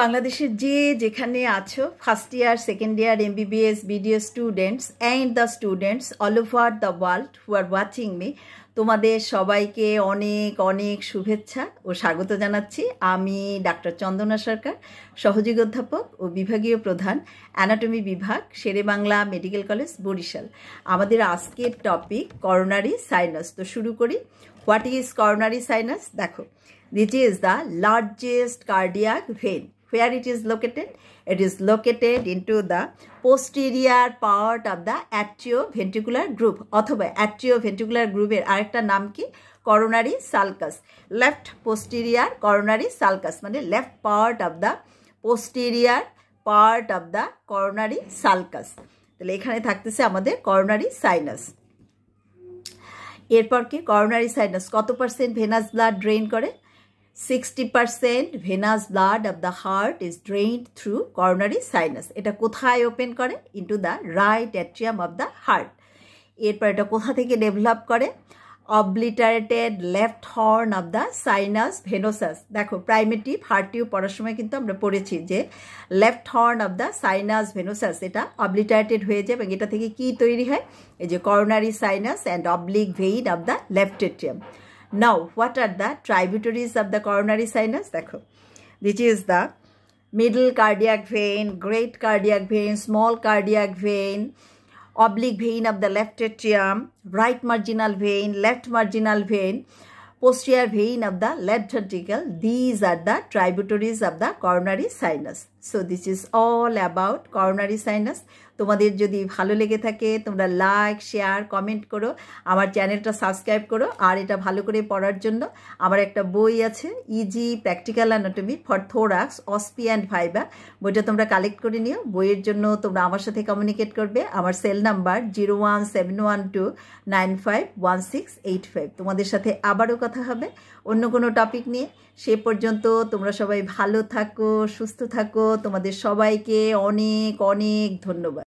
বাংলাদেশের যে যেখানে আছো first year second year MBBS BDS students and the students all over the world who are watching me তোমাদের সবাইকে অনেক অনেক শুভেচ্ছা ও স্বাগত জানাচ্ছি আমি ডাক্তার চন্দনা সরকার সহযোগী অধ্যাপক ও বিভাগীয় প্রধান অ্যানাটমি বিভাগ শেরে বাংলা মেডিকেল কলেজ বরিশাল আমাদের আজকের টপিক করোনারি সাইনাস তো শুরু করি হোয়াট ইজ করোনারি সাইনাস দেখো this is the largest cardiac vein where it is located? It is located into the posterior part of the atrioventricular group. অথবা atrioventricular group এর আরেকটা নাম কি? coronary sulcus. Left posterior coronary sulcus মানে left part of the posterior part of the coronary sulcus. তাহলে এখানে থাকতেছে আমাদের coronary sinus. এরপর কি করোনারি সাইনাস কত পার্সেন্ট ভেনাস ব্লাড ড্রেন করে sixty percent venous blood of दार्ट is drain through coronary sinus at कोथाएपेन कर इंटू द रट एट्रियम अब दार्ट एरपर एट कोथा थे डेभलप कर अबलिटारेटेड लेफ्ट हर्न अब दाइनस भेनोस देखो प्राइमेटिव हार्ट टीव पढ़ार समय क्योंकि पढ़े लेफ्ट हर्न अब दाइनस भेनोस एट अब्लिटारेटेड हो जाए यहाँ की तैरि है यह कर्नारि science and oblique vein of the left atrium Now, what are the tributaries of the coronary sinus? Dekho. This is the middle cardiac vein, great cardiac vein, small cardiac vein, oblique vein of the left atrium, right marginal vein, left marginal vein, posterior vein of the left ventricle. These are the tributaries of the coronary sinus. So this is all about coronary sinus তোমাদের যদি ভালো লেগে থাকে তোমরা like share comment করো আমার চ্যানেলটা subscribe করো আর এটা ভালো করে পড়ার জন্য আমার একটা বই আছে easy practical anatomy for thorax OSPE and viva বইটা তোমরা কালেক্ট করে নিও বইয়ের জন্য তোমরা আমার সাথে কমিউনিকেট করবে আমার cell number zero one seven one two nine five one six eight five তোমাদের সাথে আবারও কথা হবে অন্য কোনো টপিক নিয়ে সে পর্যন্ত তোমরা সবাই ভালো থাকো সুস্থ থাকো তোমাদের সবাইকে অনেক অনেক ধন্যবাদ